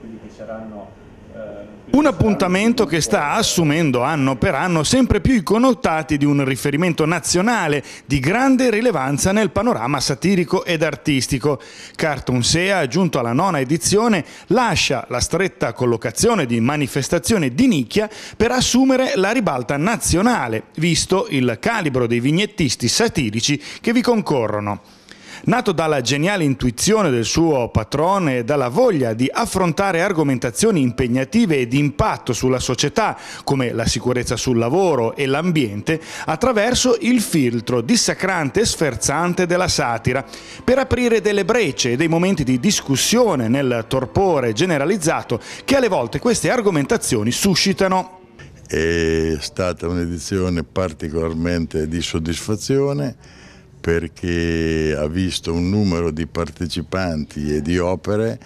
quindi ci saranno eh, un appuntamento che sta assumendo anno per anno sempre più i connotati di un riferimento nazionale di grande rilevanza nel panorama satirico ed artistico. Cartoon Sea, giunto alla nona edizione, lascia la stretta collocazione di manifestazione di nicchia per assumere la ribalta nazionale, visto il calibro dei vignettisti satirici che vi concorrono. Nato dalla geniale intuizione del suo patrone e dalla voglia di affrontare argomentazioni impegnative e di impatto sulla società, come la sicurezza sul lavoro e l'ambiente, attraverso il filtro dissacrante e sferzante della satira, per aprire delle brecce e dei momenti di discussione nel torpore generalizzato che alle volte queste argomentazioni suscitano. È stata un'edizione particolarmente di soddisfazione perché ha visto un numero di partecipanti e di opere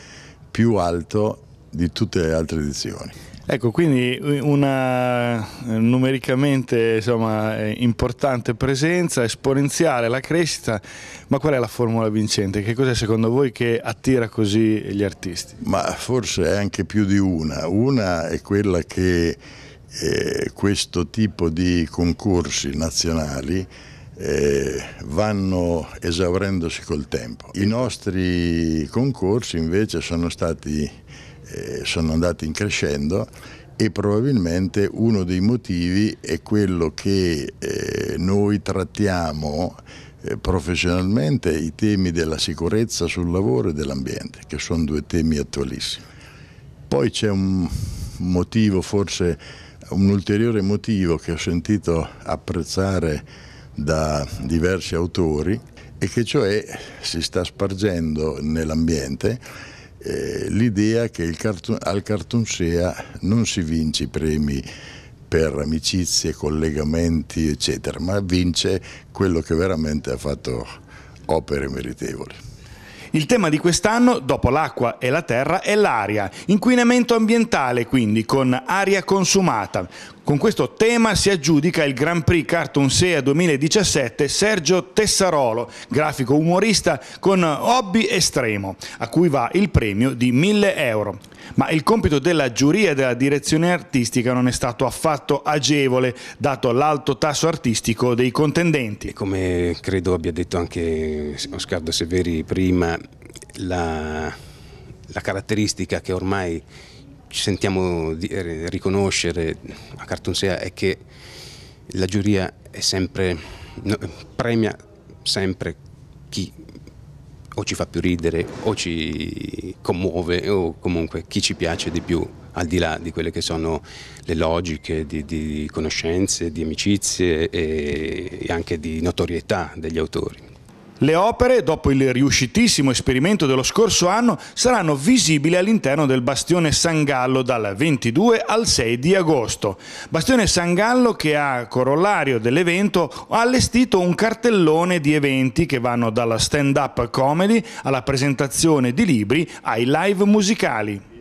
più alto di tutte le altre edizioni. Ecco, quindi eh, una eh, numericamente insomma, eh, importante presenza, esponenziale la crescita, ma qual è la formula vincente? Che cos'è secondo voi che attira così gli artisti? Ma forse è anche più di una. Una è quella che eh, questo tipo di concorsi nazionali eh, vanno esaurendosi col tempo. I nostri concorsi invece sono, stati, eh, sono andati in crescendo e probabilmente uno dei motivi è quello che eh, noi trattiamo eh, professionalmente i temi della sicurezza sul lavoro e dell'ambiente, che sono due temi attualissimi. Poi c'è un motivo, forse un ulteriore motivo che ho sentito apprezzare da diversi autori e che cioè si sta spargendo nell'ambiente eh, l'idea che cartoon, al cartoonsea non si vince i premi per amicizie, collegamenti eccetera, ma vince quello che veramente ha fatto opere meritevoli. Il tema di quest'anno, dopo l'acqua e la terra, è l'aria. Inquinamento ambientale, quindi, con aria consumata. Con questo tema si aggiudica il Grand Prix Cartoon Sea 2017 Sergio Tessarolo, grafico umorista con hobby estremo, a cui va il premio di 1000 euro. Ma il compito della giuria e della direzione artistica non è stato affatto agevole, dato l'alto tasso artistico dei contendenti. Come credo abbia detto anche Oscardo Severi prima, la, la caratteristica che ormai ci sentiamo eh, riconoscere a Cartonsea è che la giuria è sempre, no, premia sempre chi o ci fa più ridere o ci commuove o comunque chi ci piace di più al di là di quelle che sono le logiche di, di conoscenze, di amicizie e anche di notorietà degli autori. Le opere, dopo il riuscitissimo esperimento dello scorso anno, saranno visibili all'interno del Bastione San Gallo dal 22 al 6 di agosto. Bastione San Gallo che a corollario dell'evento ha allestito un cartellone di eventi che vanno dalla stand-up comedy alla presentazione di libri ai live musicali.